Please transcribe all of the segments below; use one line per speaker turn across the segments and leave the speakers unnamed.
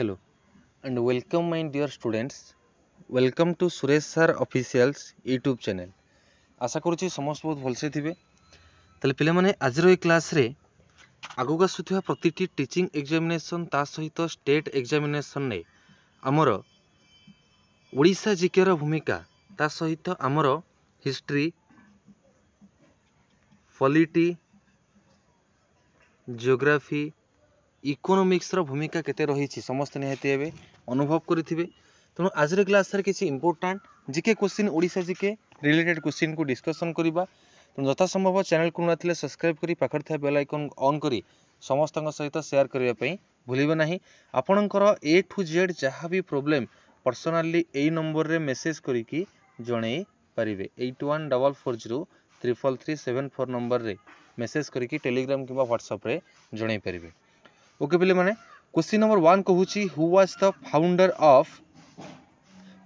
Hello and welcome my dear students. Welcome to Suresh Sir Officials YouTube channel. ଆଶା କରୁଛି ସମସ୍ତେ ବହୁତ ଭଲସେ ଥିବେ ତାହେଲେ ପିଲାମାନେ ଆଜିର ଏହି କ୍ଲାସ୍ରେ ଆଗକୁ ଆସୁଥିବା ପ୍ରତିଟି ଟିଚିଂ ଏକ୍ଜାମିନେସନ୍ ତା ସହିତ ଷ୍ଟେଟ୍ ଏକ୍ଜାମିନେସନ୍ରେ ଆମର ଓଡ଼ିଶା ଜିକେର ଭୂମିକା ତା ସହିତ ଆମର ହିଷ୍ଟ୍ରି ପଲିଟି ଜିଓଗ୍ରାଫି ଇକୋନୋମିକ୍ସର ଭୂମିକା କେତେ ରହିଛି ସମସ୍ତେ ନିହାତି ଏବେ ଅନୁଭବ କରିଥିବେ ତେଣୁ ଆଜିର କ୍ଲାସ୍ରେ କିଛି important GK question Odisha GK related କୋଶ୍ଚିନ୍କୁ ଡିସ୍କସନ୍ କରିବା ତେଣୁ ଯଥାସମ୍ଭବ ଚ୍ୟାନେଲ୍କୁ ନୂଆଥିଲେ ସବସ୍କ୍ରାଇବ୍ କରି ପାଖରେ ଥିବା ବେଲ୍ ଆଇକନ୍ ଅନ୍ କରି ସମସ୍ତଙ୍କ ସହିତ ସେୟାର କରିବା ପାଇଁ ଭୁଲିବେ ନାହିଁ ଆପଣଙ୍କର ଏ ଟୁ ଜେଡ଼୍ ଯାହା ବି ପ୍ରୋବ୍ଲେମ୍ ପର୍ସନାଲି ଏଇ ନମ୍ବରରେ ମେସେଜ୍ କରିକି ଜଣାଇ ପାରିବେ eight one double four zero triple three seven four ନମ୍ବରରେ ମେସେଜ୍ କରିକି ଟେଲିଗ୍ରାମ୍ କିମ୍ବା ହ୍ୱାଟ୍ସଆପ୍ରେ ଜଣାଇ ପାରିବେ ಓಕೆ ಪಿಲಿಮನೆ ಕ್ವಶನ್ ನಂಬರ್ ಒನ್ ಕಹುಚಿ who was the founder of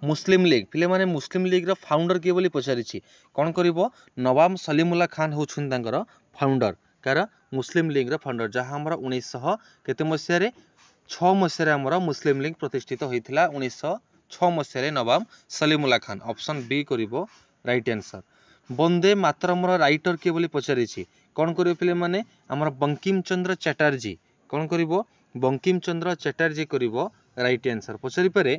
Muslim League ପିଲାମାନେ ମୁସଲିମ ଲିଗ୍ର ଫାଉଣ୍ଡର କିଏ ବୋଲି ପଚାରିଛି କ'ଣ କରିବ ନବାବ ସଲିମୁଲ୍ଲା ଖାନ୍ ହେଉଛନ୍ତି ତାଙ୍କର ଫାଉଣ୍ଡର କାହାର ମୁସଲିମ ଲିଗ୍ର ଫାଉଣ୍ଡର ଯାହା ଆମର ଉଣେଇଶହ କେତେ ମସିହାରେ ଛଅ ମସିହାରେ ଆମର ମୁସଲିମ ଲିଗ୍ ପ୍ରତିଷ୍ଠିତ ହୋଇଥିଲା ଉଣେଇଶହ ଛଅ ମସିହାରେ ନବାବ ସଲିମୁଲ୍ଲା ଖାନ୍ ଅପସନ୍ ବି କରିବ ରାଇଟ୍ ଆନ୍ସର୍ ବନ୍ଦେ ମାତରମର ରାଇଟର କିଏ ବୋଲି ପଚାରିଛି କ'ଣ କରିବେ ପିଲାମାନେ ଆମର ବଙ୍କିମ ଚନ୍ଦ୍ର ଚାଟାର୍ଜୀ କ'ଣ କରିବ ବଙ୍କିମଚନ୍ଦ୍ର ଚାଟାର୍ଜୀ କରିବ ରାଇଟ୍ ଆନ୍ସର୍ ପଚାରିପାରେ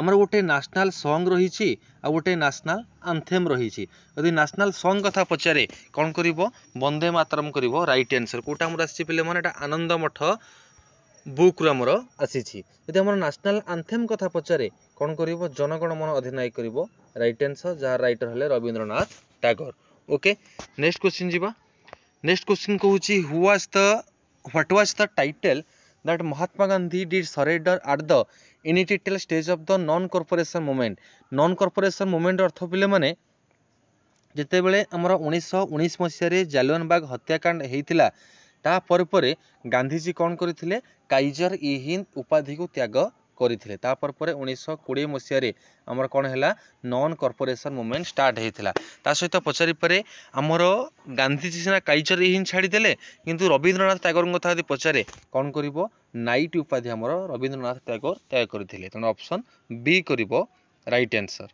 ଆମର ଗୋଟେ ନ୍ୟାସନାଲ୍ ସଙ୍ଗ୍ ରହିଛି ଆଉ ଗୋଟେ ନ୍ୟାସନାଲ୍ ଆନ୍ଥେମ୍ ରହିଛି ଯଦି ନ୍ୟାସନାଲ୍ ସଙ୍ଗ୍ କଥା ପଚାରେ କ'ଣ କରିବ ବନ୍ଦେ ମାତରମ୍ କରିବ ରାଇଟ୍ ଆନ୍ସର୍ କେଉଁଟା ଆମର ଆସିଛି ପିଲାମାନେ ଏଇଟା ଆନନ୍ଦ ମଠ ବୁକ୍ରୁ ଆମର ଆସିଛି ଯଦି ଆମର ନ୍ୟାସନାଲ୍ ଆନ୍ଥେମ୍ କଥା ପଚାରେ କ'ଣ କରିବ ଜନଗଣ ମନ ଅଧିନାୟକ କରିବ ରାଇଟ୍ ଆନ୍ସର୍ ଯାହା ରାଇଟର୍ ହେଲେ Rabindranath Tagore okay next question ଯିବା ନେକ୍ସଟ କୋଶ୍ଚିନ୍ କହୁଛି who the what was the title that Mahatma Gandhi did surrender at the initial stage of the non-corporation movement. Non-corporation movement অর্থ ପିଲେମାନେ ଯେତେବେଳେ ଆମର ଉଣେଇଶହ ଉଣେଇଶ ମସିହାରେ ଜାଲିଆନବାଗ ହତ୍ୟାକାଣ୍ଡ ହେଇଥିଲା ତା ପରେ ପରେ ଗାନ୍ଧିଜୀ କ'ଣ କରିଥିଲେ କାଇଜର ଇ ହିନ୍ଦ ଉପାଧିକୁ ତ୍ୟାଗ କରିଥିଲେ ତାପରେ ପରେ ଉଣେଇଶହ କୋଡ଼ିଏ ମସିହାରେ ଆମର କ'ଣ ହେଲା ନନ୍ କର୍ପୋରେସନ୍ ମୁଭମେଣ୍ଟ ଷ୍ଟାର୍ଟ ହେଇଥିଲା ତା ସହିତ ପଚାରି ପରେ ଆମର ଗାନ୍ଧିଜୀ ସିନା କାଇଚର ଏଇ ହିଁ ଛାଡ଼ିଦେଲେ କିନ୍ତୁ ରବୀନ୍ଦ୍ରନାଥ ଟାଗୋରଙ୍କ କଥା ଯଦି ପଚାରେ କ'ଣ କରିବ ନାଇଟ୍ ଉପାଧି ଆମର ରବୀନ୍ଦ୍ରନାଥ ଟାଗୋର ତ୍ୟାଗ କରିଥିଲେ ତେଣୁ ଅପସନ୍ ବି କରିବ right answer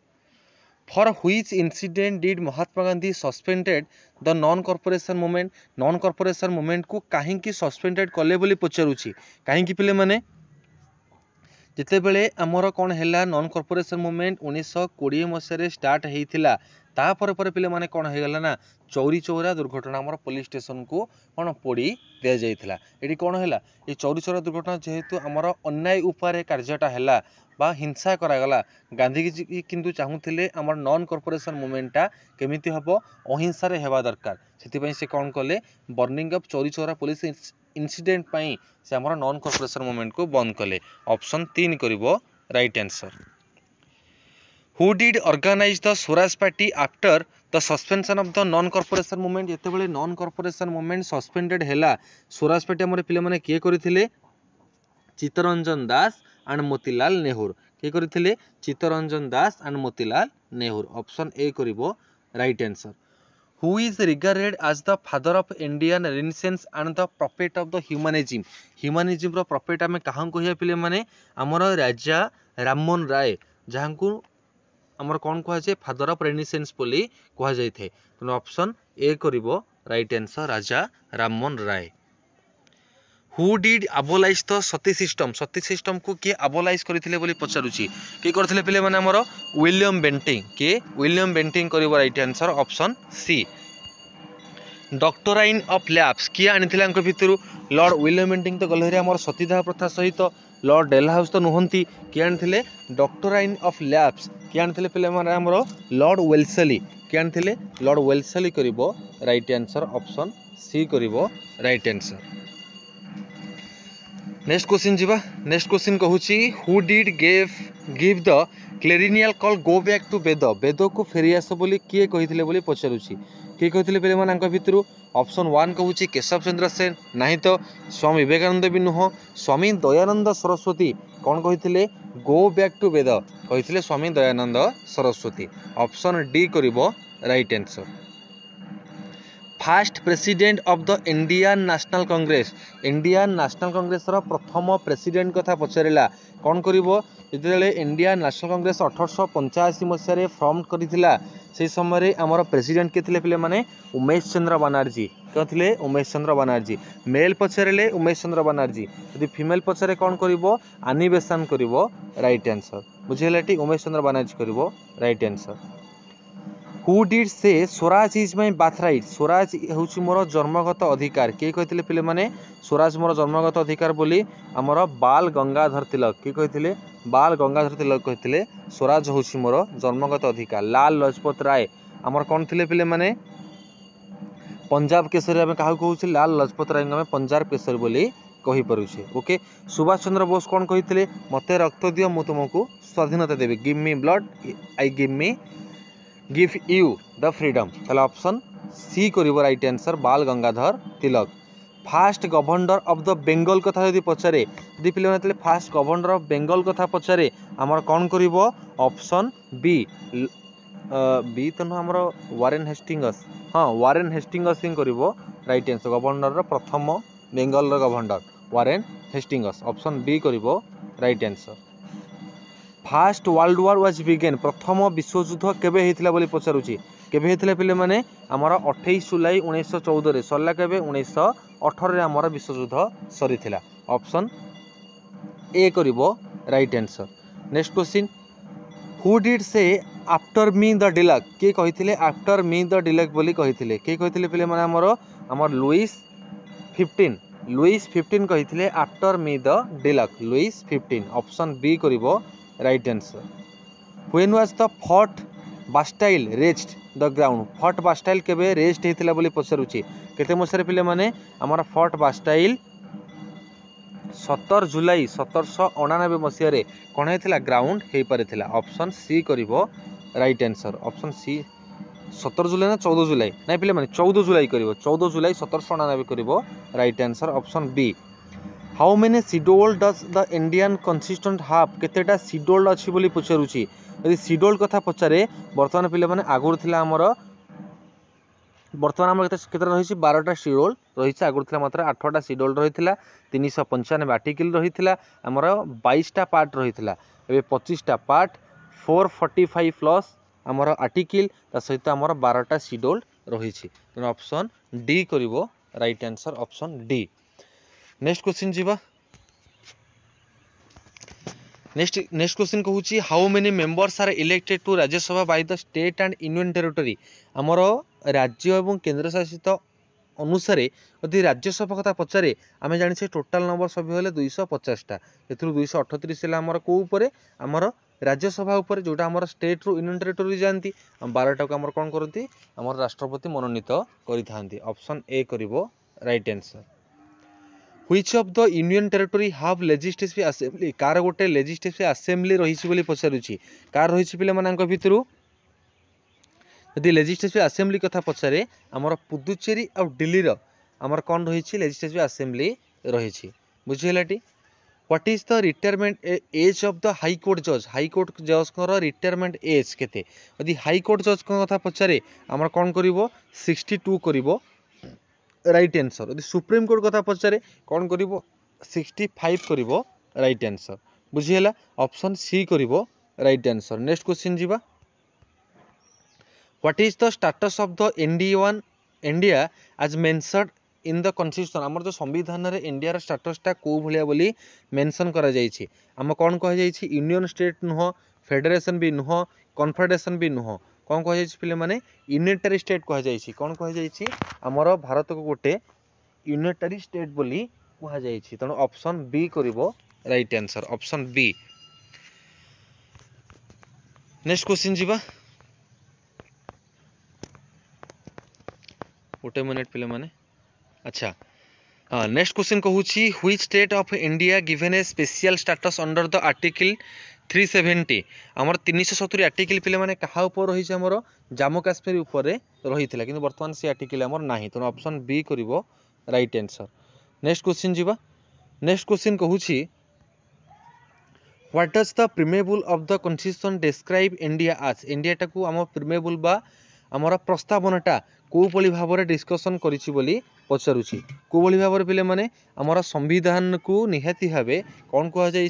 for which incident did Mahatma Gandhi suspended the non cooperation movement non cooperation ମୁଭମେଣ୍ଟକୁ କାହିଁକି ସସ୍ପେଣ୍ଡେଡ଼ କଲେ ବୋଲି ପଚାରୁଛି କାହିଁକି ପିଲେମାନେ ଯେତେବେଳେ ଆମର କ'ଣ ହେଲା ନନ୍ କର୍ପୋରେସନ୍ ମୁଭମେଣ୍ଟ ଉଣେଇଶହ କୋଡ଼ିଏ ମସିହାରେ ଷ୍ଟାର୍ଟ ହେଇଥିଲା ତା ପରେ ପରେ ପିଲାମାନେ କ'ଣ ହେଇଗଲା ନା ଚୌରୀ ଚୌରା ଦୁର୍ଘଟଣା ଆମର ପୋଲିସ୍ ଷ୍ଟେସନ୍କୁ କ'ଣ ପୋଡ଼ି ଦିଆଯାଇଥିଲା ଏଠି କ'ଣ ହେଲା ଏ ଚୌରୀ ଚୌରା ଦୁର୍ଘଟଣା ଯେହେତୁ ଆମର ଅନ୍ୟାୟ ଉପାୟରେ କାର୍ଯ୍ୟଟା ହେଲା ବା ହିଂସା କରାଗଲା ଗାନ୍ଧିଜୀ କିନ୍ତୁ ଚାହୁଁଥିଲେ ଆମର ନନ୍ କର୍ପୋରେସନ୍ ମୁଭମେଣ୍ଟଟା କେମିତି ହେବ ଅହିଂସାରେ ହେବା ଦରକାର ସେଥିପାଇଁ ସେ କ'ଣ କଲେ burning of Chauri Chaura police incident ପାଇଁ ସେ ଆମର ନନ୍ କର୍ପୋରେସନ୍ ମୁଭମେଣ୍ଟକୁ ବନ୍ଦ କଲେ ଅପସନ୍ ତିନି କରିବ right answer who did organize the Swaraj Party after the suspension of the non cooperation movement ଯେତେବେଳେ ନନ୍ କର୍ପୋରେସନ୍ ମୁଭମେଣ୍ଟ ସସ୍ପେଣ୍ଡେଡ୍ ହେଲା ସ୍ୱରାଜ ପାର୍ଟି ଆମର ପିଲାମାନେ କିଏ କରିଥିଲେ ଚିତ୍ତରଞ୍ଜନ ଦାସ ଆଣ୍ଡ ମୋତିଲାଲ ନେହୁର କିଏ କରିଥିଲେ Chittaranjan Das and Motilal Nehru option A କରିବ right answer who is regarded as the father of Indian Renaissance and the prophet of the humanism. Humanism ର prophet ଆମେ କାହାଙ୍କୁ କହିବା ପିଲାମାନେ ଆମର ରାଜା ରାମମୋହନ ରାୟ ଯାହାଙ୍କୁ ଆମର କ'ଣ କୁହାଯାଏ ଫାଦର ଅଫ୍ ରେନିସେନ୍ସ ବୋଲି କୁହାଯାଇଥାଏ ତେଣୁ ଅପସନ୍ ଏ କରିବ right answer Raja Rammohan Roy who did abolish the Sati system ସତୀ ସିଷ୍ଟମ୍କୁ କିଏ ଆବୋଲାଇଜ୍ କରିଥିଲେ ବୋଲି ପଚାରୁଛି କିଏ କରିଥିଲେ ପିଲାମାନେ ଆମର ୱିଲିୟମ୍ ବେଣ୍ଟିଂ କିଏ ୱିଲିୟମ୍ ବେଣ୍ଟିଂ କରିବ right answer option C doctrine of lapse କିଏ ଆଣିଥିଲେ ଆଙ୍କ ଭିତରୁ ଲର୍ଡ଼ ୱିଲିୟମ୍ ବେଣ୍ଟିଂ ତ ଗଲେରେ ଆମର ସତୀଦାହ ପ୍ରଥା ସହିତ ଲର୍ଡ଼ ଡେଲହାଉସ୍ ତ ନୁହନ୍ତି କିଏ ଆଣିଥିଲେ ଡକ୍ଟରାଇନ୍ ଅଫ୍ ଲ୍ୟାବ୍ସ କିଏ ଆଣିଥିଲେ ପିଲାମାନେ ଆମର ଲର୍ଡ଼ ୱେଲସେଲି କିଏ ଆଣିଥିଲେ ଲର୍ଡ଼ ୱେଲସେଲି କରିବ ରାଇଟ୍ ଆନ୍ସର୍ ଅପସନ୍ ସି କରିବ ରାଇଟ୍ ଆନ୍ସର୍ ନେକ୍ସଟ କୋଶ୍ଚିନ୍ ଯିବା ନେକ୍ସଟ କୋଶ୍ଚିନ୍ କହୁଛି who did gave give the clarion call go back to Veda ବେଦକୁ ଫେରିଆସ ବୋଲି କିଏ କହିଥିଲେ ବୋଲି ପଚାରୁଛି କିଏ କହିଥିଲେ ପିଲାମାନଙ୍କ ଭିତରୁ ଅପସନ୍ ୱାନ୍ କହୁଛି କେଶବ ଚନ୍ଦ୍ର ସେନ ନାହିଁ ତ ସ୍ୱାମୀ ବିବେକାନନ୍ଦ ବି ନୁହଁ ସ୍ୱାମୀ ଦୟାନନ୍ଦ ସରସ୍ୱତୀ କ'ଣ କହିଥିଲେ ଗୋ ବ୍ୟାକ୍ ଟୁ ବେଦ କହିଥିଲେ ସ୍ୱାମୀ ଦୟାନନ୍ଦ ସରସ୍ୱତୀ ଅପସନ୍ ଡି କରିବ right answer first president of the Indian National Congress Indian National কংগ্ৰেছৰ প্ৰথম প্ৰেচিডেণ্ট কথা পচাৰিলা কণ কৰিব যেতিয়া ইণ্ডিয়ান নেশ্যনেল কংগ্ৰেছ ওঠৰশ পঞ্চাশী মছাৰে ফৰ্ম কৰি সেই সময়ৰে আমাৰ প্ৰেচিডেণ্ট কি পিলে মানে উমেশ চন্দ্ৰ বানাৰ্জী কিয় উমেশ চন্দ্ৰ বানাৰ্জী মেল পচাৰিলে উমেশ চন্দ্ৰ বানাৰ্জী যদি ফিমেল পচাৰে কণ কৰিব আনিবেচান কৰিব ৰাইট এনচৰ বুজি হ'লে এটি উমেশ চন্দ্ৰ বানাৰ্জী কৰিব right answer who said Swaraj is my birthright Swaraj हूँ मोर जन्मगत अधिकार किए कही पे मैंने स्वराज मोर जन्मगत अधिकार बोली आमर बाल गंगाधर तिलक किए कही बाल गंगाधर तिलक कही स्वराज हूँ मोर जन्मगत अधिकार लाल लजपत राय आम कौन थे पे मैंने पंजाब केशर आम क्या कह लाल लजपत राय आम पंजाब केशर बोली कहीपरुचे ओके सुभाष चंद्र बोस कौन कही मत रक्त दि मु तुमको स्वाधीनता देवी give me blood I give me give you the freedom তাহলে অপশন সি করব right answer Bal Gangadhar Tilak first governor of the Bengal কথা যদি পচারে যদি পিলামানে তাহলে ফার্স্ট গভর্নর অফ বেঙ্গল কথা পচারে আমার কণ করব অপশন বি বি তো নহ আমার ওয়ারেন হেস্টিংস হ্যাঁ ওয়ারেন হেস্টিংস ହିଁ করব রাইট আনসর গভর্নরর প্রথম বেঙ্গলর governor Warren Hastings option B করব right answer first world war was began প্ৰথম বিশ্বযুদ্ধ কেৱে হৈছিল বুলি পচাৰুচি কেৱে হৈছিল পিলে মানে আমাৰ অঠেইছ জুলাই ঊনৈছশ চৌধৰে চৰিলা কেৱে ঊনৈছশ অঠৰৰে আমাৰ বিশ্বযুদ্ধ চৰি অপচন এ কৰিব right answer next question who did say after me the ডিলাক কি কৈছিলে আফটৰ মি দ ডিলাক বুলি কৈছিলে কি কৈছিলে পিলে মানে আমাৰ আমাৰ লুইছ ফিফটিন লুইছ ফিফটিন কৈছিলে after me the deluge Louis fifteen option B কৰিব right answer when was the fort Bastille razed the ground fort Bastille କେବେ ରେଷ୍ଟ ହେଇଥିଲା ବୋଲି ପଚାରୁଛି କେତେ ମସିହାରେ ପିଲାମାନେ ଆମର ଫଟ୍ ବାଷ୍ଟାଇଲ୍ ସତର ଜୁଲାଇ ସତରଶହ ଅଣାନବେ ମସିହାରେ କ'ଣ ହେଇଥିଲା ଗ୍ରାଉଣ୍ଡ ହେଇପାରିଥିଲା ଅପସନ୍ ସି କରିବ ରାଇଟ୍ ଆନ୍ସର ଅପସନ୍ ସି ସତର ଜୁଲାଇ ନା ଚଉଦ ଜୁଲାଇ ନାଇଁ ପିଲାମାନେ ଚଉଦ ଜୁଲାଇ କରିବ ଚଉଦ ଜୁଲାଇ ସତରଶହ ଅଣାନବେ କରିବ right answer option B how many schedule does the Indian constitution have କେତେଟା ସିଡୋଲ୍ ଅଛି ବୋଲି ପଚାରୁଛି ଯଦି ସିଡୋଲ୍ କଥା ପଚାରେ ବର୍ତ୍ତମାନ ପିଲାମାନେ ଆଗରୁ ଥିଲା ଆମର ବର୍ତ୍ତମାନ ଆମର କେତେ କେତେଟା ରହିଛି ବାରଟା ସିଡୋଲ୍ ରହିଛି ଆଗରୁ ଥିଲା ମାତ୍ର ଆଠଟା ସିଡୋଲ୍ ରହିଥିଲା ତିନିଶହ ପଞ୍ଚାନବେ ଆର୍ଟିକିଲ୍ ରହିଥିଲା ଆମର ବାଇଶଟା ପାର୍ଟ ରହିଥିଲା ଏବେ ପଚିଶଟା part four forty five plus ଆମର ଆର୍ଟିକିଲ୍ ତା ସହିତ ଆମର ବାରଟା ସିଡୋଲ୍ ରହିଛି ତେଣୁ ଅପସନ୍ ଡି କରିବ right answer option D next question ଯିବା ନେକ୍ସଟ ନେକ୍ସଟ କ୍ୱେଶ୍ଚିନ୍ କହୁଛି how many members R ଇଲେକ୍ଟେଡ଼ two Rajya Sabha Bai the state and union territory ଆମର ରାଜ୍ୟ ଏବଂ କେନ୍ଦ୍ରଶାସିତ ଅନୁସାରେ ଯଦି ରାଜ୍ୟସଭା କଥା ପଚାରେ ଆମେ ଜାଣିଛେ ଟୋଟାଲ ନମ୍ବର ସଭ୍ୟ ହେଲେ ଦୁଇଶହ ପଚାଶଟା ଏଥିରୁ ଦୁଇଶହ ଅଠତିରିଶ ହେଲା ଆମର କେଉଁ ଉପରେ ଆମର ରାଜ୍ୟସଭା ଉପରେ ଯେଉଁଟା ଆମର ଷ୍ଟେଟ୍ରୁ ୟୁନିଅନ୍ ଟେରିଟୋରୀ ଯାଆନ୍ତି ବାରଟାକୁ ଆମର କ'ଣ କରନ୍ତି ଆମର ରାଷ୍ଟ୍ରପତି ମନୋନୀତ କରିଥାନ୍ତି ଅପସନ୍ ଏ କରିବ right answer which of the union territory have legislative assembly କାହାର ଗୋଟେ ଲେଜିସ୍ଲେଟିଭ୍ ଆସେମ୍ବ୍ଲି ରହିଛି ବୋଲି ପଚାରୁଛି କାହାର ରହିଛି ପିଲାମାନେ ଆଙ୍କ ଭିତରୁ ଯଦି ଲେଜିସ୍ଲେଟିଭ୍ ଆସେମ୍ବ୍ଲି କଥା ପଚାରେ ଆମର ପୁଦୁଚେରୀ ଆଉ ଦିଲ୍ଲୀର ଆମର କ'ଣ ରହିଛି ଲେଜିସ୍ଲେଟିଭ୍ ଆସେମ୍ବ୍ଲି ରହିଛି ବୁଝିହେଲାଟି what is the retirement age of the high court ଜଜ୍ ହାଇକୋର୍ଟ ଜଜ୍ଙ୍କର ରିଟାୟାରମେଣ୍ଟ ଏଜ୍ କେତେ ଯଦି ହାଇକୋର୍ଟ ଜଜ୍ଙ୍କ କଥା ପଚାରେ ଆମର କ'ଣ କରିବ ସିକ୍ସଟି ଟୁ କରିବ ରାଇଟ୍ ଆନ୍ସର୍ ଯଦି ସୁପ୍ରିମକୋର୍ଟ କଥା ପଚାରେ କ'ଣ କରିବ ସିକ୍ସଟି ଫାଇଭ୍ କରିବ ରାଇଟ୍ ଆନ୍ସର୍ ବୁଝିହେଲା ଅପସନ୍ ସି କରିବ ରାଇଟ୍ ଆନ୍ସର୍ ନେକ୍ସଟ କ୍ୱେଶ୍ଚିନ୍ ଯିବା what is the status of the ଏନ୍ଡି ୱାନ୍ India as mentioned in the constitution ଆମର ଯେଉଁ ସମ୍ବିଧାନରେ ଇଣ୍ଡିଆର ଷ୍ଟାଟସ୍ଟା କେଉଁ ଭଳିଆ ବୋଲି ମେନ୍ସନ୍ କରାଯାଇଛି ଆମ କ'ଣ କୁହାଯାଇଛି ୟୁନିୟନ୍ ଷ୍ଟେଟ୍ ନୁହଁ ଫେଡେରେସନ୍ ବି ନୁହଁ କନଫେଡେରେସନ୍ ବି ନୁହଁ କ'ଣ କୁହାଯାଇଛି ପିଲାମାନେ ୟୁନିଟାରୀ ଷ୍ଟେଟ୍ କୁହାଯାଇଛି କ'ଣ କୁହାଯାଇଛି ଆମର ଭାରତକୁ ଗୋଟେ ୟୁନିଟାରୀ ଷ୍ଟେଟ୍ ବୋଲି କୁହାଯାଇଛି ତେଣୁ ଅପସନ୍ ବି କରିବ right answer option B next question ଯିବା ଗୋଟେ ମିନିଟ୍ ପିଲାମାନେ ଆଚ୍ଛା नेक्स्ट क्वेश्चन कहूँ which state of India given a special status under the article three seventy ଆମର ତିନିଶହ ସତୁରି ଆର୍ଟିକିଲ୍ ପିଲାମାନେ କାହା ଉପରେ ରହିଛି ଆମର ଜାମ୍ମୁ କାଶ୍ମୀର ଉପରେ ରହିଥିଲା କିନ୍ତୁ ବର୍ତ୍ତମାନ ସେ আর্টিকেল ଆମର ନାହିଁ ତେଣୁ অপশন ବି କରିବ ରାଇଟ୍ ଆନ୍ସର୍ নেক্সট কোশ্চিন ଯିବା নেক্সট କ୍ୱେଶ୍ଚିନ୍ କହୁଛି what is the preamble of the constitution describe India as ইন্ডিয়াটাকে আমার প্রিমেবুল বা আমার প্রস্তাবনাটা কোভাবে ভাবে ডিসকসন করেছি বলে পচারুছি কোভাবে ভাবে পিলে মানে আমার সংবিধানকু নিহতি ভাবে কুয়া যাই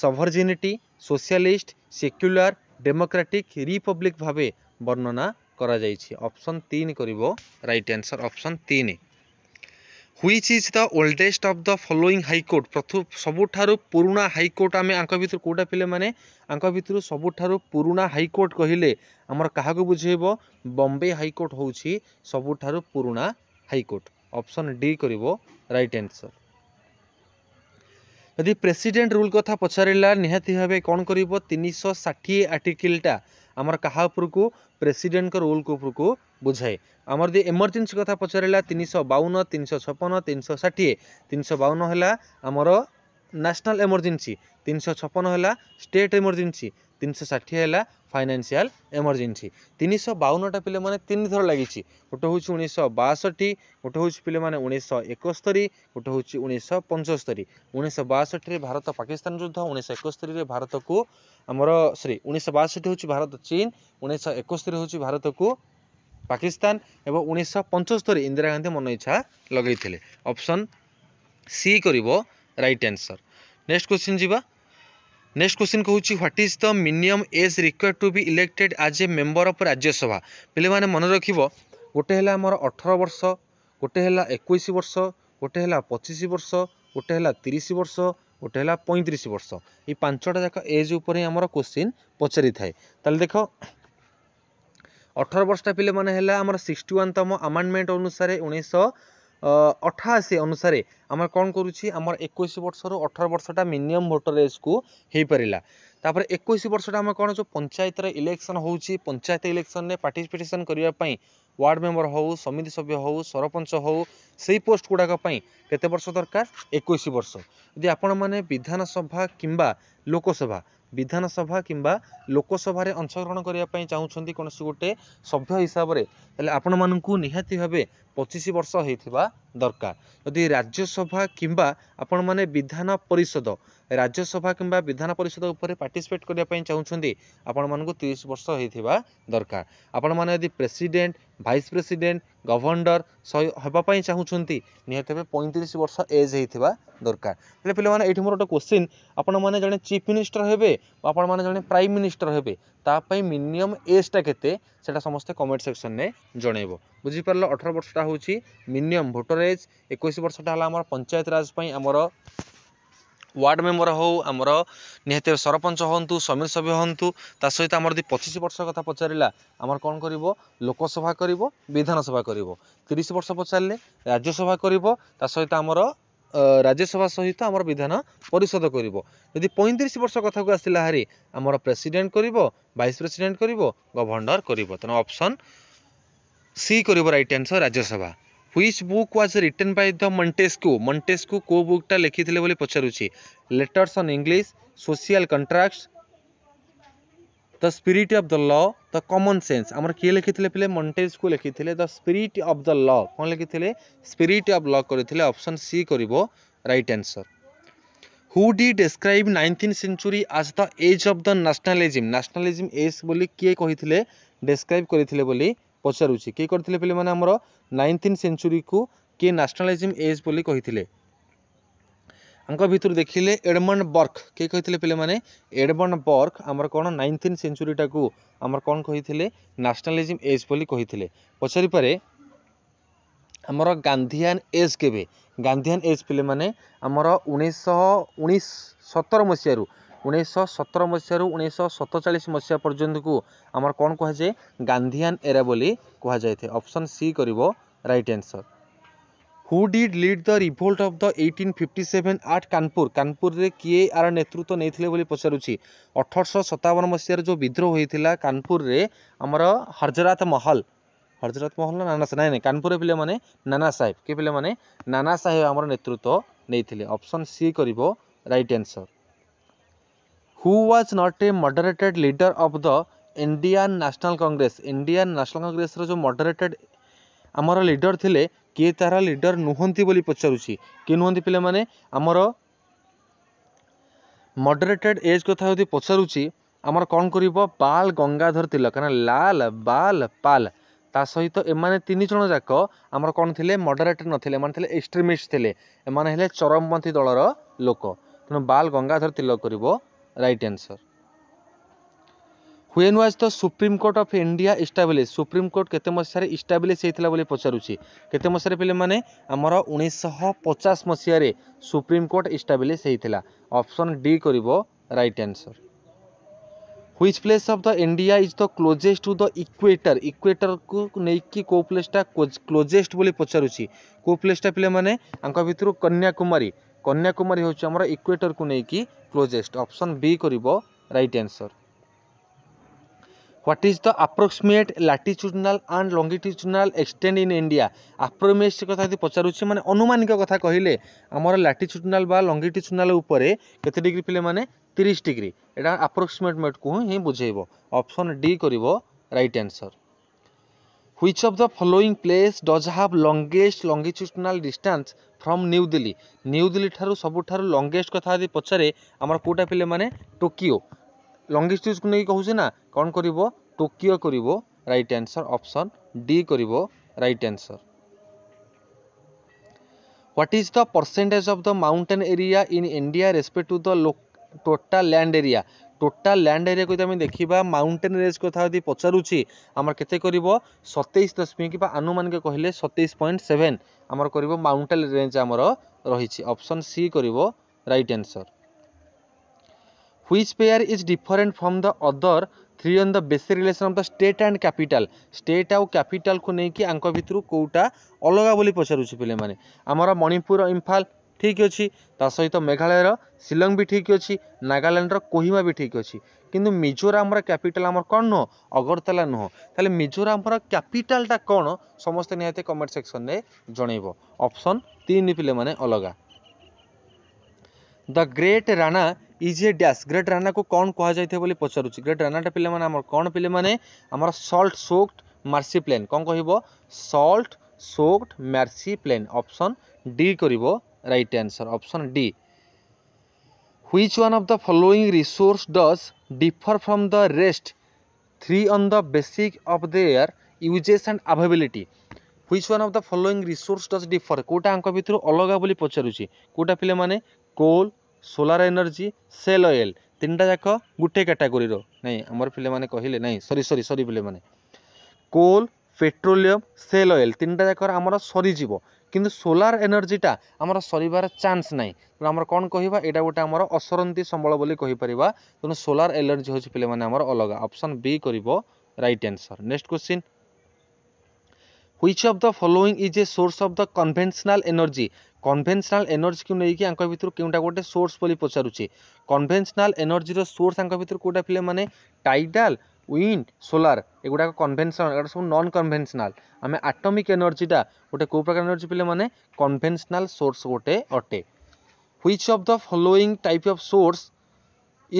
sovereignty socialist secular democratic republic ভাবে বর্ণনা କରାଯାଇଛି ଅପସନ୍ ତିନି କରିବ ରାଇଟ୍ ଆନ୍ସର୍ ଅପସନ୍ ତିନି which is the oldest of the following high court ପ୍ରଥୁ ସବୁଠାରୁ ପୁରୁଣା ହାଇକୋର୍ଟ ଆମେ ଆଙ୍କ ଭିତରୁ କେଉଁଟା ପିଲାମାନେ ଆଙ୍କ ଭିତରୁ ସବୁଠାରୁ ପୁରୁଣା ହାଇକୋର୍ଟ କହିଲେ ଆମର କାହାକୁ ବୁଝେଇବ ବମ୍ବେ ହାଇକୋର୍ଟ ହେଉଛି ସବୁଠାରୁ ପୁରୁଣା ହାଇକୋର୍ଟ ଅପସନ୍ ଡି କରିବ ରାଇଟ୍ ଆନ୍ସର୍ ଯଦି ପ୍ରେସିଡେଣ୍ଟ ରୁଲ୍ କଥା ପଚାରିଲା ନିହାତି ଭାବେ କ'ଣ କରିବ ତିନିଶହ ଷାଠିଏ ଆର୍ଟିକିଲ୍ଟା ଆମର କାହା ଉପରକୁ ପ୍ରେସିଡେଣ୍ଟଙ୍କ ରୁଲ୍ ଉପରକୁ ବୁଝାଏ ଆମର ଯଦି ଏମର୍ଜେନ୍ସି କଥା ପଚାରିଲା ତିନିଶହ ବାଉନ ତିନିଶହ ଛପନ ତିନିଶହ ଷାଠିଏ ତିନିଶହ ବାଉନ ହେଲା ଆମର ନ୍ୟାସନାଲ୍ ଏମର୍ଜେନ୍ସି ତିନିଶହ ଛପନ ହେଲା ଷ୍ଟେଟ୍ ଏମର୍ଜେନ୍ସି ତିନିଶହ ଷାଠିଏ ହେଲା ফাইনান্সিয়াল এমর্জেন্সি তিনশহ বাউনটা পিলামানে তিনিথর লাগিছি গোটে হচ্ছে উনিশশহ বাষট্টি গোটে হচ্ছে পিলামানে উনিশশহ একস্তরি গোটে হচ্ছে উনিশশহ পঞ্চস্তরি উনিশশহ বাষট্টিরে ভারত পাকিস্তান যুদ্ধ উনিশশহ একস্তরিরে ভারতকু আমার সরি উনিশশহ বাষট্টি হচ্ছে ভারত চীন উনিশশহ একস্তরি হচ্ছে ভারতকু ପାକିସ୍ତାନ ଏବଂ ଉଣେଇଶହ ପଞ୍ଚସ୍ତରୀ ଇନ୍ଦିରା ଗାନ୍ଧୀ ମନ ଇଚ୍ଛା ଲଗେଇଥିଲେ ଅପସନ୍ ସି କରିବ ରାଇଟ୍ ଆନ୍ସର୍ ନେକ୍ସଟ କ୍ୱେଶ୍ଚିନ୍ ଯିବା ନେକ୍ସଟ କ୍ୱେଶ୍ଚିନ୍ କହୁଛି what is the minimum age required to be elected as a member of Rajya Sabha ପିଲାମାନେ ମନେ ରଖିବ ଗୋଟେ ହେଲା ଆମର ଅଠର ବର୍ଷ ଗୋଟେ ହେଲା ଏକୋଇଶ ବର୍ଷ ଗୋଟେ ହେଲା ପଚିଶ ବର୍ଷ ଗୋଟେ ହେଲା ତିରିଶ ବର୍ଷ ଗୋଟେ ହେଲା ପଇଁତିରିଶ ବର୍ଷ ଏଇ ପାଞ୍ଚଟା ଯାକ ଏଜ୍ ଉପରେ ହିଁ ଆମର କ୍ୱେଶ୍ଚିନ୍ ପଚାରିଥାଏ ତାହେଲେ ଦେଖ ଅଠର ବର୍ଷଟା ପିଲାମାନେ ହେଲା ଆମର ସିକ୍ସଟି ୱାନ୍ ତମ ଆମାଣ୍ଡମେଣ୍ଟ ଅନୁସାରେ ଉଣେଇଶହ 82 অনুসારે আমাৰ কোন কৰুছি আমাৰ 21 বছৰৰ 18 বছৰটা মিনিমাম ভোটাৰ এজক হৈ পৰিলা তাৰ পাৰ 21 বছৰটা আমাৰ কোন হয় পঞ্চায়তৰ ইলেকচন হৈছে পঞ্চায়ত ইলেকচনৰ PARTICIPATION কৰিবলৈ পই Ward Member হওক সমিতি সদস্য হওক सरपंच হওক সেই পোষ্ট গুডক পই কতে বছৰৰ দরকার 21 বছৰ যদি আপোন মানে বিধানসভা কিম্বা লোকসভা বিধানসভা কিম্বা লোকসভাৰ অংশগ্ৰহণ কৰিবলৈ চাওঁছந்தி কোনসি গটে सभ্য হিসাবৰে তলে আপোন মানুকু নিহিতিভাৱে ପଚିଶ ବର୍ଷ ହେଇଥିବା ଦରକାର ଯଦି ରାଜ୍ୟସଭା କିମ୍ବା ଆପଣମାନେ ବିଧାନ ପରିଷଦ ରାଜ୍ୟସଭା କିମ୍ବା ବିଧାନ ପରିଷଦ ଉପରେ ପାର୍ଟିସିପେଟ୍ କରିବା ପାଇଁ ଚାହୁଁଛନ୍ତି ଆପଣମାନଙ୍କୁ ତିରିଶ ବର୍ଷ ହେଇଥିବା ଦରକାର ଆପଣମାନେ ଯଦି ପ୍ରେସିଡେଣ୍ଟ ଭାଇସ୍ ପ୍ରେସିଡେଣ୍ଟ ଗଭର୍ଣ୍ଣର ହେବା ପାଇଁ ଚାହୁଁଛନ୍ତି ନିହାତି ଭାବେ ପଇଁତିରିଶ ବର୍ଷ ଏଜ୍ ହେଇଥିବା ଦରକାର ହେଲେ ପିଲାମାନେ ଏଇଠି ମୋର ଗୋଟେ କ୍ୱେଶ୍ଚିନ୍ ଆପଣମାନେ ଜଣେ ଚିଫ୍ ମିନିଷ୍ଟର ହେବେ ଆପଣମାନେ ଜଣେ ପ୍ରାଇମ୍ ମିନିଷ୍ଟର ହେବେ ତା ପାଇଁ ମିନିମମ୍ ଏଜ୍ଟା କେତେ ᱥᱮটা ਸਮੋਸᱛᱮ কমেন্ট সেকশন নে জোনাইব বুজি পারল 18 বছৰটা হউছি মিনিমাম ভোটাৰেজ 21 বছৰটা হলা আমাৰ পঞ্চায়ত ৰাজপই আমাৰ ওয়ার্ড মেম্বৰ হউ আমাৰ নিহেতে सरपंच হন্তু সমষ্টি সভা হন্তু তাৰ সৈতে আমাৰ যদি 25 বছৰ কথা পচাৰিলা আমাৰ কোন কৰিব লোকসভা কৰিব বিধানসভা কৰিব 30 বছৰ পচাৰিলে ৰাজ্যসভা কৰিব তাৰ সৈতে আমাৰ ରାଜ୍ୟସଭା ସହିତ ଆମର ବିଧାନ ପରିଷଦ କରିବ ଯଦି ପଇଁତିରିଶ ବର୍ଷ କଥାକୁ ଆସିଲା ହାରି ଆମର ପ୍ରେସିଡେଣ୍ଟ କରିବ ଭାଇସ୍ ପ୍ରେସିଡେଣ୍ଟ କରିବ ଗଭର୍ଣ୍ଣର କରିବ ତେଣୁ ଅପସନ୍ ସି କରିବ right answer Rajya Sabha which book was written by the Montesquieu Montesquieu কেউ বুকটা লিখিলে বলে পচারুছি letters on English social contracts the spirit of the law the common sense ଆମର କିଏ ଲେଖିଥିଲେ ମଣ୍ଟେଜକୁ ଲେଖିଥିଲେ ଦ ସ୍ପିରିଟ୍ ଅଫ୍ ଦ ଲ କ'ଣ ଲେଖିଥିଲେ ସ୍ପିରିଟ୍ ଅଫ୍ ଲ କରିଥିଲେ ଅପସନ୍ ସି କରିବ right answer who did describe nineteen century as the age of the nationalism nationalism age ବୋଲି କିଏ କହିଥିଲେ ଡେସ୍କ୍ରାଇବ୍ କରିଥିଲେ ବୋଲି ପଚାରୁଛି କିଏ କରିଥିଲେ ପିଲାମାନେ ଆମର ନାଇନଟିନ୍ ସେଞ୍ଚୁରୀକୁ କିଏ ନ୍ୟାସନାଲିଜିମ୍ ଏଜ୍ ବୋଲି କହିଥିଲେ ଆଙ୍କ ଭିତରୁ ଦେଖିଲେ ଏଡ଼ମଣ୍ଡ ବର୍କ କିଏ କହିଥିଲେ ପିଲାମାନେ ଏଡ଼ମଣ୍ଡ ବର୍କ ଆମର କ'ଣ ନାଇନଟିନ୍ ସେଞ୍ଚୁରୀଟାକୁ ଆମର କ'ଣ କହିଥିଲେ ନ୍ୟାସନାଲିଜିମ୍ ଏଜ୍ ବୋଲି କହିଥିଲେ ପଚାରିପାରେ ଆମର ଗାନ୍ଧିଆନ୍ ଏଜ୍ କେବେ ଗାନ୍ଧିଆନ୍ ଏଜ୍ ପିଲାମାନେ ଆମର ଉଣେଇଶହ ଉଣେଇଶ ସତର ମସିହାରୁ ଉଣେଇଶହ ସତର ମସିହାରୁ ଉଣେଇଶହ ସତଚାଳିଶ ମସିହା ପର୍ଯ୍ୟନ୍ତକୁ ଆମର କ'ଣ କୁହାଯାଏ ଗାନ୍ଧିଆନ୍ ଏରା ବୋଲି କୁହାଯାଇଥାଏ ଅପସନ୍ ସି କରିବ right answer who did lead the revolt of the eighteen fifty seven at Kanpur कानपुରରେ କିଏ ଆର ନେତୃତ୍ୱ ନେଇଥିଲେ ବୋଲି ପଚାରୁଛି ଅଠରଶହ ସତାବନ ମସିହାରେ ଯେଉଁ ବିଦ୍ରୋହ ହୋଇଥିଲା କାନପୁରରେ ଆମର ହଜରତ ମହଲ ହଜରତ ମହଲ ନା ନାନା ନାଇଁ ନାଇଁ କାନପୁରରେ ପିଲାମାନେ ନାନା ସାହେବ କିଏ ପିଲାମାନେ ନାନା ସାହେବ ଆମର ନେତୃତ୍ୱ ନେଇଥିଲେ ଅପସନ୍ ସି କରିବ right answer who was not a moderated leader of the Indian National Congress Indian National କଂଗ୍ରେସର ଯେଉଁ ମଡରେଟେଡ୍ ଆମର ଲିଡର୍ ଥିଲେ କିଏ ତାର ଲିଡ଼ର ନୁହନ୍ତି ବୋଲି ପଚାରୁଛି କିଏ ନୁହନ୍ତି ପିଲାମାନେ ଆମର ମଡରେଟେଡ୍ ଏଜ୍ କଥା ଯଦି ପଚାରୁଛି ଆମର କ'ଣ କରିବ ବାଲ ଗଙ୍ଗାଧର ତିଲକ କାରଣ ଲାଲ ବାଲ ପାଲ ତା ସହିତ ଏମାନେ ତିନି ଜଣ ଯାକ ଆମର କ'ଣ ଥିଲେ ମଡରେଟର୍ ନଥିଲେ ଏମାନେ ଥିଲେ ଏକ୍ସଟ୍ରିମିଷ୍ଟ ଥିଲେ ଏମାନେ ହେଲେ ଚରମପନ୍ଥୀ ଦଳର ଲୋକ ତେଣୁ ବାଲ ଗଙ୍ଗାଧର ତିଲକ କରିବ right answer when was the supreme court of India establish supreme court କେତେ ମସିହାରେ ଇଷ୍ଟାବ୍ଲିଶ୍ ହେଇଥିଲା ବୋଲି ପଚାରୁଛି କେତେ ମସିହାରେ ପିଲାମାନେ ଆମର ଉଣେଇଶହ ପଚାଶ ମସିହାରେ ସୁପ୍ରିମକୋର୍ଟ ଇଷ୍ଟାବ୍ଲିଶ୍ ହେଇଥିଲା ଅପସନ୍ ଡି କରିବ right answer which place of the India is the closest to the equator ইকুয়েটরকু নেইকি কেউ প্লেসটা ক্লোজেস্ট বলে পচারুছি কেউ প্লেসটা পিলামানে আঙ্ক ভিতর কন্যাকুমারী কন্যাকুমারী হচ্ছে আমার ইকুয়েটরকু নেইকি ক্লোজেস্ট অপশন বি করিব right answer What is the approximate latitudinal and longitudinal extent in India? Approximate কথা যদি পচারুছি মানে অনুমানিক কথা কহিলে আমার latitudinal বা longitudinal উপরে কেতে ডিগ্রি পিলে মানে 30 ডিগ্রি এটা approximate মেট কু ହିଁ বুঝাইব অপশন ডি করিব right answer which of the following place does have longest longitudinal distance from new delhi new delhi ठारु सबुठारु longest কথা যদি পচারে আমার কোটা পিলে মানে টোকিও লংগেষ্ট ইউজ কোনে কি কওছে না কোন করিব টোকিও করিব রাইট অ্যানসার অপশন ডি করিব right answer what is the percentage of the mountain area in India respect to the total land area total land area যদি আমি দেখিবা মাউন্টেন রেঞ্জ কথা যদি পচারুছি আমার কেতে করিব সতেইশ দশমিক বা আনুমানিক কহিলে সতেইশ পয়েন্ট সেভেন আমার করিব মাউন্টেন রেঞ্জ আমার রয়েছে অপশন সি করিব right answer which pair is different from the other three on the basic relation of the state and capital state ଆଉ କ୍ୟାପିଟାଲ୍କୁ ନେଇକି ଆଙ୍କ ଭିତରୁ କେଉଁଟା ଅଲଗା ବୋଲି ପଚାରୁଛି ପିଲାମାନେ ଆମର ମଣିପୁର ଇମ୍ଫାଲ ଠିକ୍ ଅଛି ତା ସହିତ ମେଘାଳୟର ଶିଲଂ ବି ଠିକ୍ ଅଛି ନାଗାଲାଣ୍ଡର କୋହିମା ବି ଠିକ୍ ଅଛି କିନ୍ତୁ ମିଜୋରାମର କ୍ୟାପିଟାଲ୍ ଆମର କ'ଣ ନୁହଁ ଅଗରତାଲା ନୁହଁ ତାହେଲେ ମିଜୋରାମର କ୍ୟାପିଟାଲ୍ଟା କ'ଣ ସମସ୍ତେ ନିହାତି କମେଣ୍ଟ ସେକ୍ସନ୍ରେ ଜଣେଇବ ଅପସନ୍ ତିନି ପିଲାମାନେ ଅଲଗା the great Rann is a dash great ରାନାକୁ କ'ଣ କୁହାଯାଇଥାଏ ବୋଲି ପଚାରୁଛି ଗ୍ରେଟ୍ ରାନାଟା ପିଲାମାନେ ଆମର କ'ଣ ପିଲାମାନେ ଆମର ସଲ୍ଟ ସୋକ୍ଟ ମାର୍ସି ପ୍ଲେନ୍ କ'ଣ କହିବ salt soaked marshy plain option D କରିବ right answer option D which one of the following resource does differ from the rest three on the basic of their uses and availability which one of the following resource does differ କୋଉଟା ଆଙ୍କ ଭିତରୁ ଅଲଗା ବୋଲି ପଚାରୁଛି କୋଉଟା ପିଲାମାନେ coal solar energy cell oil তিনটা যাক গোটে ক্যাটাগরি নাই আমার পিলে মানে কহিলে না সরি সরি সরি পিলে মানে কোল পেট্রোলিয়াম সেল অয়েল তিনটা যাক আমার সরিযাব কিন্তু সোলার এনর্জিটা আমার সরবার চান্স নাই আমার কোণ কহা এটা গোটে আমার অসরন্তী সম্বল বলে কহিপারা তেমন সোলার এনর্জি হচ্ছে পিলে মানে আমার অলগা অপশন বি করব right answer next question which of the following is a source of the conventional energy conventional ଏନର୍ଜିକୁ ନେଇକି ଆଙ୍କ ଭିତରୁ କେଉଁଟା ଗୋଟେ ସୋର୍ସ ବୋଲି ପଚାରୁଛି କନଭେନଶନାଲ ଏନର୍ଜିର ସୋର୍ସ ଆଙ୍କ ଭିତରୁ କେଉଁଟା ପିଲାମାନେ ଟାଇଡ଼ାଲ ୱିଣ୍ଡ ସୋଲାର ଏଗୁଡ଼ାକ କନଭେନସନାଲ ଏଗୁଡ଼ା ସବୁ ନନ୍ କନଭେନସନାଲ ଆମେ ଆଟମିକ ଏନର୍ଜିଟା ଗୋଟେ କେଉଁ ପ୍ରକାର ଏନର୍ଜି ପିଲାମାନେ କନଭେନସନାଲ ସୋର୍ସ ଗୋଟେ ଅଟେ which of the following type of source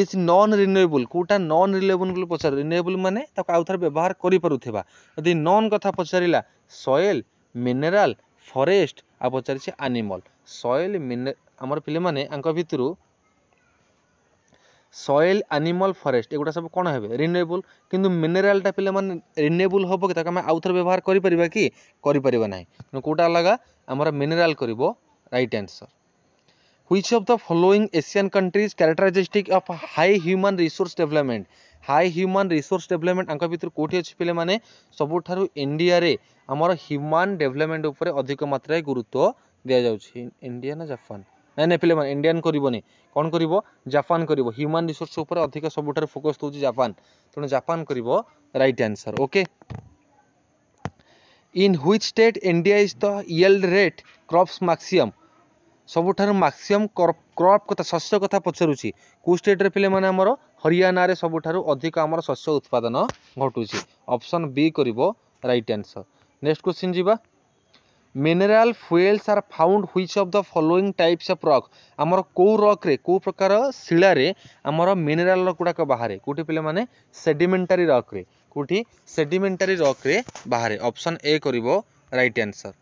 is non renewable କେଉଁଟା ନନ୍ ରିନ୍ୟୁଏବୁଲ୍ ବୋଲି ପଚାର ରିନ୍ୟୁଏବୁଲ୍ ମାନେ ତାକୁ ଆଉ ଥରେ ବ୍ୟବହାର କରିପାରୁଥିବା ଯଦି ନନ୍ କଥା ପଚାରିଲା ସଏଲ୍ ମିନେରାଲ ଫରେଷ୍ଟ ଆଉ ପଚାରିଛି ଆନିମଲ୍ ସଏଲ୍ ମିନେ ଆମର ପିଲାମାନେ ଆଙ୍କ ଭିତରୁ ସଏଲ୍ ଆନିମଲ୍ ଫରେଷ୍ଟ ଏଗୁଡ଼ା ସବୁ କ'ଣ ହେବେ ରିନ୍ୟୁଏବୁଲ୍ କିନ୍ତୁ ମିନେରାଲ୍ଟା ପିଲାମାନେ ରିନ୍ୟୁଏବୁଲ୍ ହେବ କି ତାକୁ ଆମେ ଆଉଥରେ ବ୍ୟବହାର କରିପାରିବା କି କରିପାରିବା ନାହିଁ ତେଣୁ କେଉଁଟା ଅଲଗା ଆମର ମିନେରାଲ୍ କରିବ right answer which of the following asian countries characteristic of high human resource development high human resource development ଆଙ୍କ ଭିତରୁ କେଉଁଠି ଅଛି ପିଲାମାନେ ସବୁଠାରୁ ଇଣ୍ଡିଆରେ ଆମର ହ୍ୟୁମାନ୍ ଡେଭଲପମେଣ୍ଟ ଉପରେ ଅଧିକ ମାତ୍ରାରେ ଗୁରୁତ୍ୱ ଦିଆଯାଉଛି ଇଣ୍ଡିଆ ନା ଜାପାନ ନାଇଁ ନାଇଁ ପିଲାମାନେ ଇଣ୍ଡିଆନ୍ କରିବନି କ'ଣ କରିବ ଜାପାନ କରିବ ହ୍ୟୁମାନ୍ ରିସୋର୍ସ ଉପରେ ଅଧିକ ସବୁଠାରୁ ଫୋକସ୍ ଦେଉଛି ଜାପାନ ତେଣୁ ଜାପାନ କରିବ right answer okay in which state India is the yield rate crops maximum ସବୁଠାରୁ ମାକ୍ସିମମ୍ କ୍ରପ୍ କଥା ଶସ୍ୟ କଥା ପଚାରୁଛି କେଉଁ ଷ୍ଟେଟ୍ରେ ପିଲାମାନେ ଆମର ହରିୟାଣାରେ ସବୁଠାରୁ ଅଧିକ ଆମର ଶସ୍ୟ ଉତ୍ପାଦନ ଘଟୁଛି ଅପସନ୍ ବି କରିବ ରାଇଟ୍ ଆନ୍ସର୍ ନେକ୍ସଟ କ୍ୱେଶ୍ଚିନ୍ ଯିବା mineral fuels are found which of the following types of rock ଆମର କେଉଁ ରକ୍ରେ କେଉଁ ପ୍ରକାର ଶିଳାରେ ଆମର ମିନେରାଲ୍ ରକ୍ ଗୁଡ଼ାକ ବାହାରେ କେଉଁଠି ପିଲାମାନେ ସେଡିମେଣ୍ଟାରୀ ରକ୍ରେ କେଉଁଠି ସେଡିମେଣ୍ଟାରୀ ରକ୍ରେ ବାହାରେ ଅପସନ୍ ଏ କରିବ right answer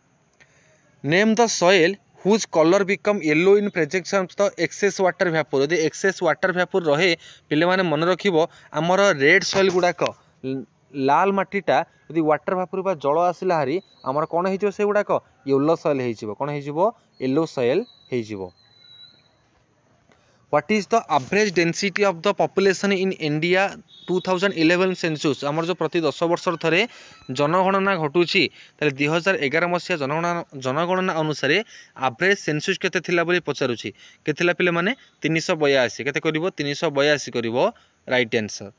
name the soil whose colour become yellow in presence of the excess water vapour ଯଦି ଏକ୍ସେସ୍ ୱାଟର ଭ୍ୟାପୋର୍ ରହେ ପିଲାମାନେ ମନେ ରଖିବ ଆମର ରେଡ୍ ସଏଲ୍ ଗୁଡ଼ାକ ଲାଲ ମାଟିଟା ଯଦି ୱାଟର ଭ୍ୟାପୋର୍ ବା ଜଳ ଆସିଲା ହାରି ଆମର କ'ଣ ହେଇଯିବ ସେଗୁଡ଼ାକ ୟେଲୋ ସଏଲ୍ ହେଇଯିବ କ'ଣ ହେଇଯିବ ୟେଲୋ ସଏଲ୍ ହେଇଯିବ what is the average density of the population in India two thousand eleven census ଆମର ଯେଉଁ ପ୍ରତି ଦଶ ବର୍ଷର ଥରେ ଜନଗଣନା ଘଟୁଛି ତାହେଲେ ଦୁଇ ହଜାର ଏଗାର ମସିହା ଜନଗଣନା ଜନଗଣନା ଅନୁସାରେ ଆଭରେଜ୍ ସେନ୍ସସ୍ କେତେ ଥିଲା ବୋଲି ପଚାରୁଛି କେତେ ଥିଲା ପିଲାମାନେ ତିନିଶହ ବୟାଅଶୀ କେତେ କରିବ ତିନିଶହ ବୟାଅଶୀ କରିବ right answer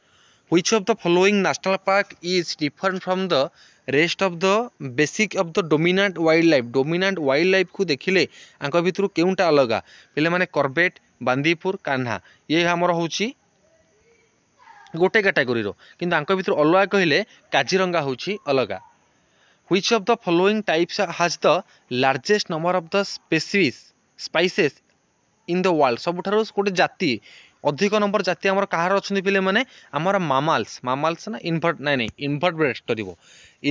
of the the national park is is from the the of the basic basic the the wildlife dominant wild ଲାଇଫ୍କୁ ଦେଖିଲେ ଆଙ୍କ ଭିତରୁ କେଉଁଟା ଅଲଗା ପିଲାମାନେ କର୍ବେଟ୍ ବାନ୍ଦିପୁର କାହ୍ନା ଇଏ ଆମର ହେଉଛି ଗୋଟେ କାଟାଗୋରୀର କିନ୍ତୁ ଆଙ୍କ ଭିତରୁ ଅଲଗା କହିଲେ କାଜିରଙ୍ଗା ହେଉଛି ଅଲଗା which of the following types has the largest number of the species spices in the world ସବୁଠାରୁ ଗୋଟେ ଜାତି ଅଧିକ ନମ୍ବର ଜାତି ଆମର କାହାର ଅଛନ୍ତି ପିଲାମାନେ ଆମର ମାମାଲ୍ସ ମାମାଲ୍ସ ନା ଇନଭର୍ଟ ନାଇଁ ନାଇଁ ଇନଭର୍ଟ ବ୍ରେଡ୍ସ କରିବ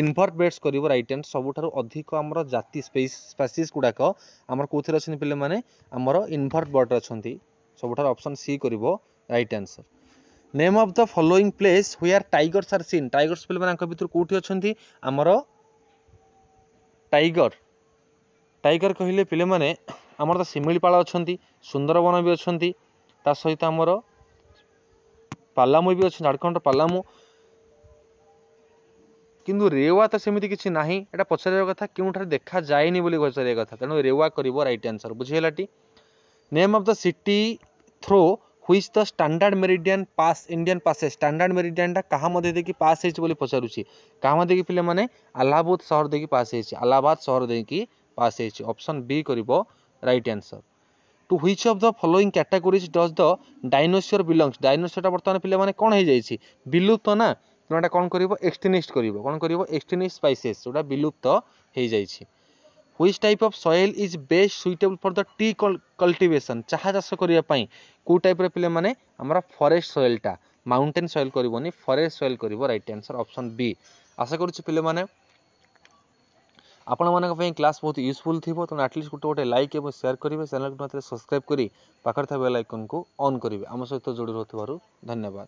ଇନଭର୍ଟ ବ୍ରେଡ୍ସ କରିବ ରାଇଟ୍ ଆନ୍ସର ସବୁଠାରୁ ଅଧିକ ଆମର ଜାତି ସ୍ପେସିସ୍ ଗୁଡ଼ାକ ଆମର କେଉଁଥିରେ ଅଛନ୍ତି ପିଲାମାନେ ଆମର ଇନଭର୍ଟ ବର୍ଡ଼ରେ ଅଛନ୍ତି ସବୁଠାରୁ ଅପସନ୍ ସି କରିବ right answer name of the following place where tigers are seen tigers ପିଲାମାନେ ଆଙ୍କ ଭିତରୁ କେଉଁଠି ଅଛନ୍ତି ଆମର ଟାଇଗର ଟାଇଗର କହିଲେ ପିଲାମାନେ ଆମର ତ ଶିମିଳିପାଳ ଅଛନ୍ତି ସୁନ୍ଦରବନ ବି ଅଛନ୍ତି ତା ସହିତ ଆମର ପାଲାମୁ ବି ଅଛି ଝାଡ଼ଖଣ୍ଡର ପାଲାମୁ କିନ୍ତୁ ରେୱା ତ ସେମିତି କିଛି ନାହିଁ ଏଇଟା ପଚାରିବା କଥା କେଉଁଠାରେ ଦେଖାଯାଏନି ବୋଲି ପଚାରିବା କଥା ତେଣୁ ରେୱା କରିବ ରାଇଟ୍ ଆନ୍ସର୍ ବୁଝିହେଲାଟି name of the city through which the standard meridian pass Indian passes standard ମେରିଡ଼ିଆନ୍ଟା କାହା ମଧ୍ୟ ଦେଇକି ପାସ୍ ହେଇଛି ବୋଲି ପଚାରୁଛି କାହା ମଧ୍ୟ ଦେଇକି ପିଲାମାନେ ଆହ୍ଲାବାଦ ସହର ଦେଇକି ପାସ୍ ହେଇଛି ଆହ୍ଲାବାଦ ସହର ଦେଇକି ପାସ୍ ହେଇଛି ଅପସନ୍ ବି କରିବ right answer to which of the following categories does the dinosaur belongs ଡାଇନୋସରଟା ବର୍ତ୍ତମାନ ପିଲାମାନେ କ'ଣ ହେଇଯାଇଛି ବିଲୁପ୍ତ ନା ତେଣୁ ଏଇଟା କ'ଣ କରିବ ଏକ୍ସଟିନିଷ୍ଟ କରିବ କ'ଣ କରିବ ଏକ୍ସଟିନିଷ୍ଟ ସ୍ପାଇସେସ୍ ଯେଉଁଟା ବିଲୁପ୍ତ ହେଇଯାଇଛି which type of soil is best suitable for the tea cultivation চাহা চাষ করা কেউ টাইপের পিলামানে আমার ফরেস্ট সয়েলটা মাউন্টেন সয়েল করবনি ফরেস্ট সয়েল করব রাইট আনসর অপশন বি আশা করছি পিলামানে আপোনাক মনে হয় ক্লাস বহুত ইউজফুল থিবো তেন অ্যাট লিস্ট গুটে গুটে লাইক এবো শেয়ার করিবে চ্যানেল কো নহতে সাবস্ক্রাইব করি পাখর থা বেল আইকন কো অন করিবে আমো সৈথ যোগী রথুবারু ধন্যবাদ